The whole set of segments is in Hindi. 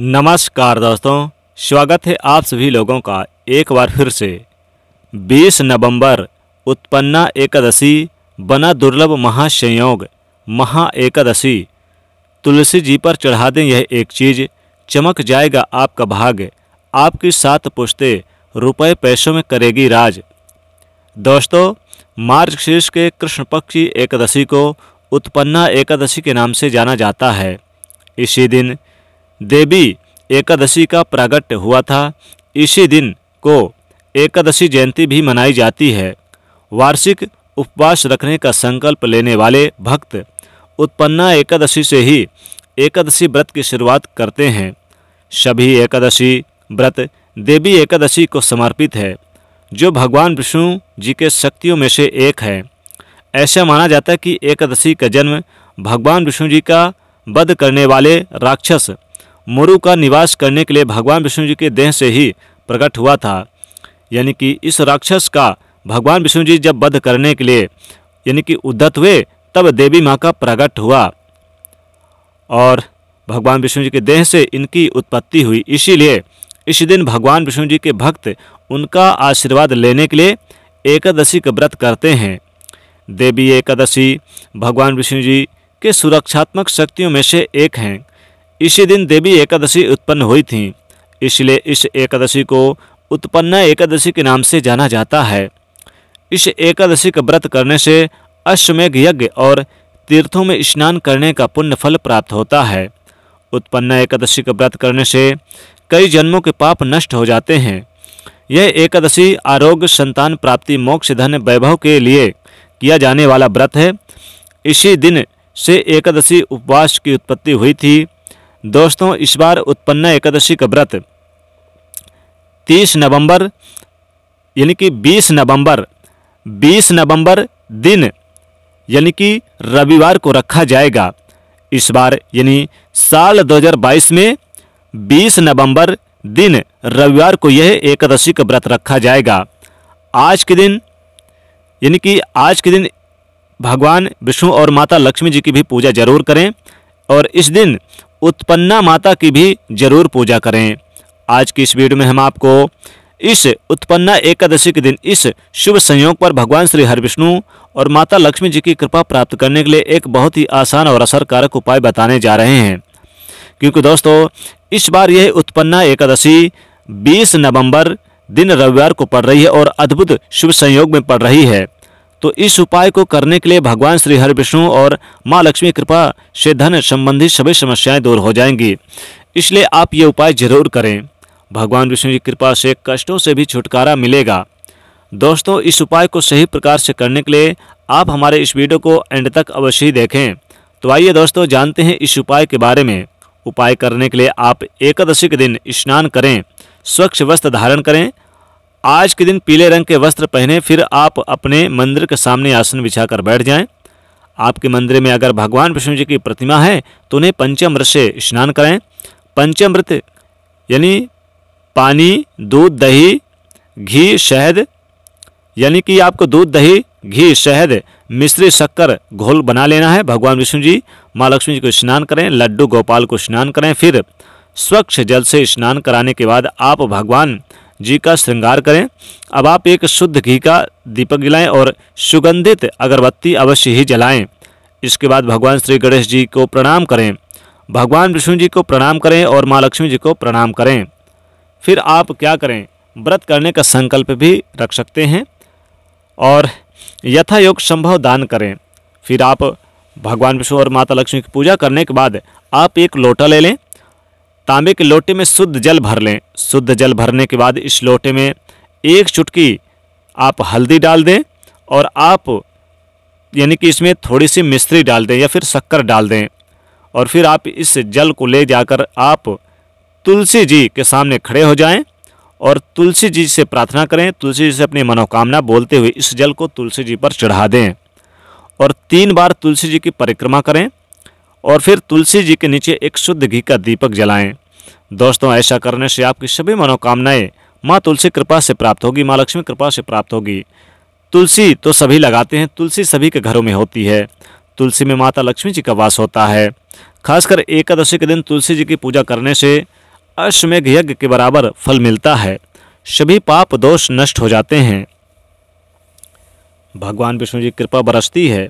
नमस्कार दोस्तों स्वागत है आप सभी लोगों का एक बार फिर से 20 नवंबर उत्पन्ना एकादशी बना दुर्लभ महासंयोग महा एकादशी तुलसी जी पर चढ़ा दें यह एक चीज़ चमक जाएगा आपका भाग्य आपकी सात पुश्ते रुपए पैसों में करेगी राज दोस्तों मार्च शीर्ष के कृष्ण पक्ष की एकादशी को उत्पन्ना एकादशी के नाम से जाना जाता है इसी दिन देवी एकादशी का प्रागट्य हुआ था इसी दिन को एकादशी जयंती भी मनाई जाती है वार्षिक उपवास रखने का संकल्प लेने वाले भक्त उत्पन्ना एकादशी से ही एकादशी व्रत की शुरुआत करते हैं सभी एकादशी व्रत देवी एकादशी को समर्पित है जो भगवान विष्णु जी के शक्तियों में से एक है ऐसा माना जाता है कि एकादशी का जन्म भगवान विष्णु जी का वध करने वाले राक्षस मोरू का निवास करने के लिए भगवान विष्णु जी के देह से ही प्रकट हुआ था यानी कि इस राक्षस का भगवान विष्णु जी जब वध करने के लिए यानी कि उद्धत हुए तब देवी माँ का प्रकट हुआ और भगवान विष्णु जी के देह से इनकी उत्पत्ति हुई इसीलिए इस दिन भगवान विष्णु जी के भक्त उनका आशीर्वाद लेने के लिए एकादशी का व्रत करते हैं देवी एकादशी भगवान विष्णु जी के सुरक्षात्मक शक्तियों में से एक हैं इसी दिन देवी एकादशी उत्पन्न हुई थी इसलिए इस एकादशी को उत्पन्न एकादशी के नाम से जाना जाता है इस एकादशी का व्रत करने से अश्वमेघ यज्ञ और तीर्थों में स्नान करने का पुण्य फल प्राप्त होता है उत्पन्न एकादशी का व्रत करने से कई जन्मों के पाप नष्ट हो जाते हैं यह एकादशी आरोग्य संतान प्राप्ति मोक्ष धन वैभव के लिए किया जाने वाला व्रत है इसी दिन से एकादशी उपवास की उत्पत्ति हुई थी दोस्तों इस बार उत्पन्न एकादशी का व्रत 30 नवंबर यानी कि 20 नवंबर 20 नवंबर दिन यानी कि रविवार को रखा जाएगा इस बार यानी साल 2022 में 20 नवंबर दिन रविवार को यह एकादशी का व्रत रखा जाएगा आज के दिन यानी कि आज के दिन भगवान विष्णु और माता लक्ष्मी जी की भी पूजा जरूर करें और इस दिन उत्पन्ना माता की भी जरूर पूजा करें आज की इस वीडियो में हम आपको इस उत्पन्ना एकादशी के दिन इस शुभ संयोग पर भगवान श्री विष्णु और माता लक्ष्मी जी की कृपा प्राप्त करने के लिए एक बहुत ही आसान और असरकारक उपाय बताने जा रहे हैं क्योंकि दोस्तों इस बार यह उत्पन्ना एकादशी 20 नवंबर दिन रविवार को पड़ रही है और अद्भुत शुभ संयोग में पड़ रही है तो इस उपाय को करने के लिए भगवान श्री हर विष्णु और माँ लक्ष्मी कृपा से धन संबंधी सभी समस्याएं दूर हो जाएंगी इसलिए आप ये उपाय जरूर करें भगवान विष्णु की कृपा से कष्टों से भी छुटकारा मिलेगा दोस्तों इस उपाय को सही प्रकार से करने के लिए आप हमारे इस वीडियो को एंड तक अवश्य देखें तो आइए दोस्तों जानते हैं इस उपाय के बारे में उपाय करने के लिए आप एकादशी के दिन स्नान करें स्वच्छ वस्त्र धारण करें आज के दिन पीले रंग के वस्त्र पहने फिर आप अपने मंदिर के सामने आसन बिछा कर बैठ जाएं। आपके मंदिर में अगर भगवान विष्णु जी की प्रतिमा है तो उन्हें पंचमृत से स्नान करें पंचमृत यानी पानी दूध दही घी शहद यानी कि आपको दूध दही घी शहद मिश्री शक्कर घोल बना लेना है भगवान विष्णु जी माँ लक्ष्मी जी को स्नान करें लड्डू गोपाल को स्नान करें फिर स्वच्छ जल से स्नान कराने के बाद आप भगवान जी का श्रृंगार करें अब आप एक शुद्ध घी का दीपक जलाएं और सुगंधित अगरबत्ती अवश्य ही जलाएं इसके बाद भगवान श्री गणेश जी को प्रणाम करें भगवान विष्णु जी को प्रणाम करें और माँ लक्ष्मी जी को प्रणाम करें फिर आप क्या करें व्रत करने का संकल्प भी रख सकते हैं और यथायोग संभव दान करें फिर आप भगवान विष्णु और माता लक्ष्मी की पूजा करने के बाद आप एक लोटा ले लें तांबे के लोटे में शुद्ध जल भर लें शुद्ध जल भरने के बाद इस लोटे में एक चुटकी आप हल्दी डाल दें और आप यानी कि इसमें थोड़ी सी मिश्री डाल दें या फिर शक्कर डाल दें और फिर आप इस जल को ले जाकर आप तुलसी जी के सामने खड़े हो जाएं और तुलसी जी से प्रार्थना करें तुलसी जी से अपनी मनोकामना बोलते हुए इस जल को तुलसी जी पर चढ़ा दें और तीन बार तुलसी जी की परिक्रमा करें और फिर तुलसी जी के नीचे एक शुद्ध घी का दीपक जलाएं दोस्तों ऐसा करने से आपकी सभी मनोकामनाएं माँ तुलसी कृपा से प्राप्त होगी माँ लक्ष्मी कृपा से प्राप्त होगी तुलसी तो सभी लगाते हैं तुलसी सभी के घरों में होती है तुलसी में माता लक्ष्मी जी का वास होता है खासकर एकादशी के दिन तुलसी जी की पूजा करने से अश्वमेघ यज्ञ के बराबर फल मिलता है सभी पाप दोष नष्ट हो जाते हैं भगवान विष्णु जी कृपा बरसती है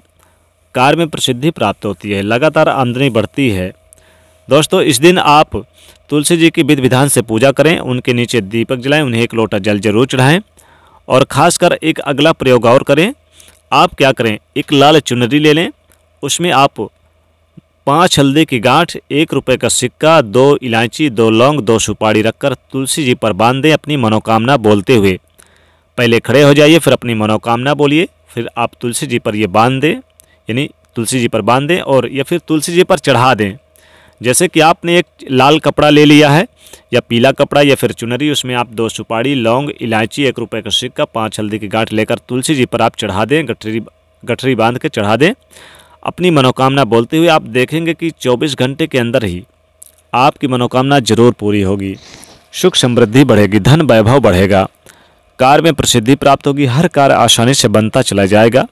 कार्य में प्रसिद्धि प्राप्त होती है लगातार आमदनी बढ़ती है दोस्तों इस दिन आप तुलसी जी की विधि विधान से पूजा करें उनके नीचे दीपक जलाएं उन्हें एक लोटा जल जरूर चढ़ाएं और ख़ासकर एक अगला प्रयोग और करें आप क्या करें एक लाल चुनरी ले लें उसमें आप पाँच हल्दी की गांठ एक रुपए का सिक्का दो इलायची दो लौंग दो सुपारी रखकर तुलसी जी पर बांध दें अपनी मनोकामना बोलते हुए पहले खड़े हो जाइए फिर अपनी मनोकामना बोलिए फिर आप तुलसी जी पर ये बांध दें यानी तुलसी जी पर बांध दें और या फिर तुलसी जी पर चढ़ा दें जैसे कि आपने एक लाल कपड़ा ले लिया है या पीला कपड़ा या फिर चुनरी उसमें आप दो सुपारी लौंग इलायची एक रुपये का सिक्का पाँच हल्दी की गांठ लेकर तुलसी जी पर आप चढ़ा दें गठरी गठरी बांध के चढ़ा दें अपनी मनोकामना बोलते हुए आप देखेंगे कि 24 घंटे के अंदर ही आपकी मनोकामना जरूर पूरी होगी सुख समृद्धि बढ़ेगी धन वैभव बढ़ेगा कार्य में प्रसिद्धि प्राप्त होगी हर कार्य आसानी से बनता चला जाएगा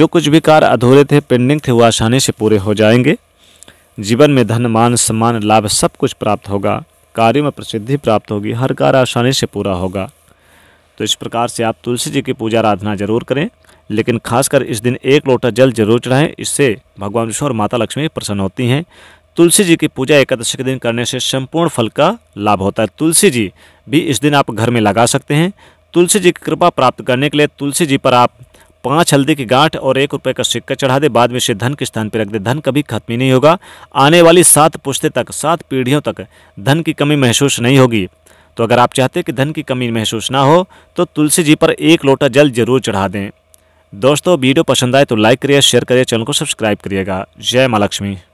जो कुछ भी कार्य अधूरे थे पेंडिंग थे वो आसानी से पूरे हो जाएंगे जीवन में धन मान सम्मान लाभ सब कुछ प्राप्त होगा कार्य में प्रसिद्धि प्राप्त होगी हर कार्य आसानी से पूरा होगा तो इस प्रकार से आप तुलसी जी की पूजा आराधना जरूर करें लेकिन खासकर इस दिन एक लोटा जल जरूर चढ़ाएं इससे भगवान विष्णु और माता लक्ष्मी प्रसन्न होती हैं तुलसी जी की पूजा एकादशी के दिन करने से संपूर्ण फल का लाभ होता है तुलसी जी भी इस दिन आप घर में लगा सकते हैं तुलसी जी की कृपा प्राप्त करने के लिए तुलसी जी पर आप पाँच हल्दी की गांठ और एक रुपये का सिक्का चढ़ा दे बाद में इसे धन के स्थान पर रख दे धन कभी खत्म ही नहीं होगा आने वाली सात पुश्ते तक सात पीढ़ियों तक धन की कमी महसूस नहीं होगी तो अगर आप चाहते हैं कि धन की कमी महसूस ना हो तो तुलसी जी पर एक लोटा जल जरूर चढ़ा दें दोस्तों वीडियो पसंद आए तो लाइक करिए शेयर करिए चैनल को सब्सक्राइब करिएगा जय माँ लक्ष्मी